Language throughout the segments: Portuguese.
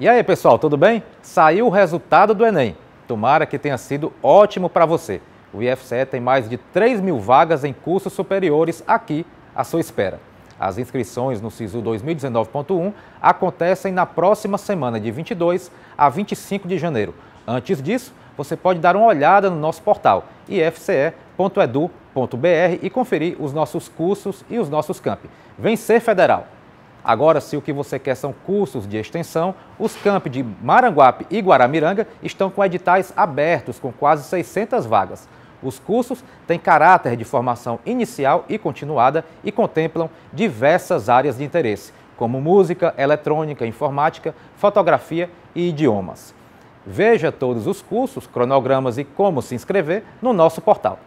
E aí, pessoal, tudo bem? Saiu o resultado do Enem. Tomara que tenha sido ótimo para você. O IFCE tem mais de 3 mil vagas em cursos superiores aqui à sua espera. As inscrições no SISU 2019.1 acontecem na próxima semana, de 22 a 25 de janeiro. Antes disso, você pode dar uma olhada no nosso portal ifce.edu.br e conferir os nossos cursos e os nossos campi. Vencer Federal! Agora, se o que você quer são cursos de extensão, os campi de Maranguape e Guaramiranga estão com editais abertos, com quase 600 vagas. Os cursos têm caráter de formação inicial e continuada e contemplam diversas áreas de interesse, como música, eletrônica, informática, fotografia e idiomas. Veja todos os cursos, cronogramas e como se inscrever no nosso portal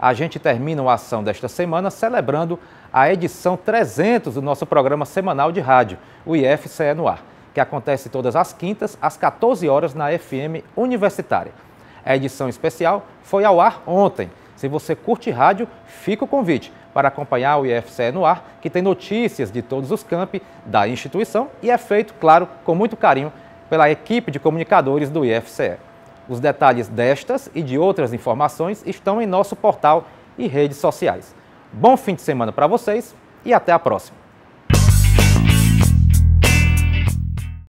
a gente termina a ação desta semana celebrando a edição 300 do nosso programa semanal de rádio, o IFCE no Ar, que acontece todas as quintas, às 14 horas, na FM Universitária. A edição especial foi ao ar ontem. Se você curte rádio, fica o convite para acompanhar o IFCE no Ar, que tem notícias de todos os campi da instituição e é feito, claro, com muito carinho pela equipe de comunicadores do IFCE. Os detalhes destas e de outras informações estão em nosso portal e redes sociais. Bom fim de semana para vocês e até a próxima!